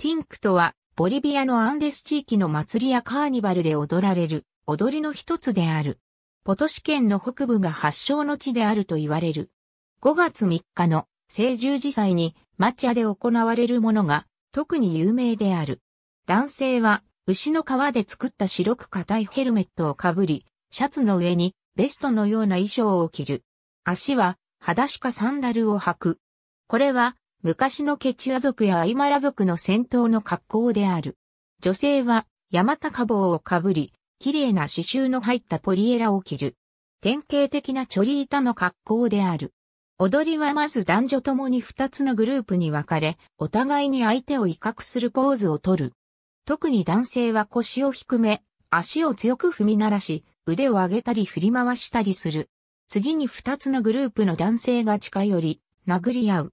ティンクとは、ボリビアのアンデス地域の祭りやカーニバルで踊られる、踊りの一つである。ポトシ県の北部が発祥の地であると言われる。5月3日の聖十字祭に抹茶で行われるものが特に有名である。男性は牛の皮で作った白く硬いヘルメットをかぶり、シャツの上にベストのような衣装を着る。足は裸足かサンダルを履く。これは昔のケチュア族やアイマラ族の戦闘の格好である。女性は、山高帽をかぶり、綺麗な刺繍の入ったポリエラを着る。典型的なチョリータの格好である。踊りはまず男女ともに二つのグループに分かれ、お互いに相手を威嚇するポーズをとる。特に男性は腰を低め、足を強く踏み鳴らし、腕を上げたり振り回したりする。次に二つのグループの男性が近寄り、殴り合う。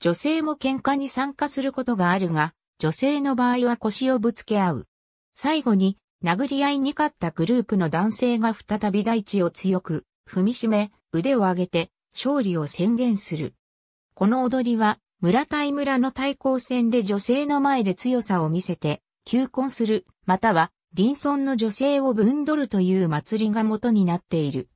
女性も喧嘩に参加することがあるが、女性の場合は腰をぶつけ合う。最後に、殴り合いに勝ったグループの男性が再び大地を強く、踏みしめ、腕を上げて、勝利を宣言する。この踊りは、村対村の対抗戦で女性の前で強さを見せて、求婚する、または、臨村の女性をぶんどるという祭りが元になっている。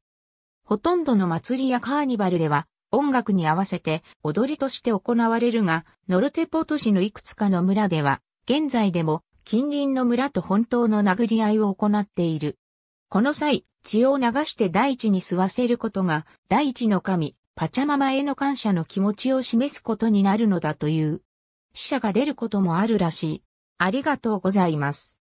ほとんどの祭りやカーニバルでは、音楽に合わせて踊りとして行われるが、ノルテポ都市のいくつかの村では、現在でも近隣の村と本当の殴り合いを行っている。この際、血を流して大地に吸わせることが、大地の神、パチャママへの感謝の気持ちを示すことになるのだという。死者が出ることもあるらしい。ありがとうございます。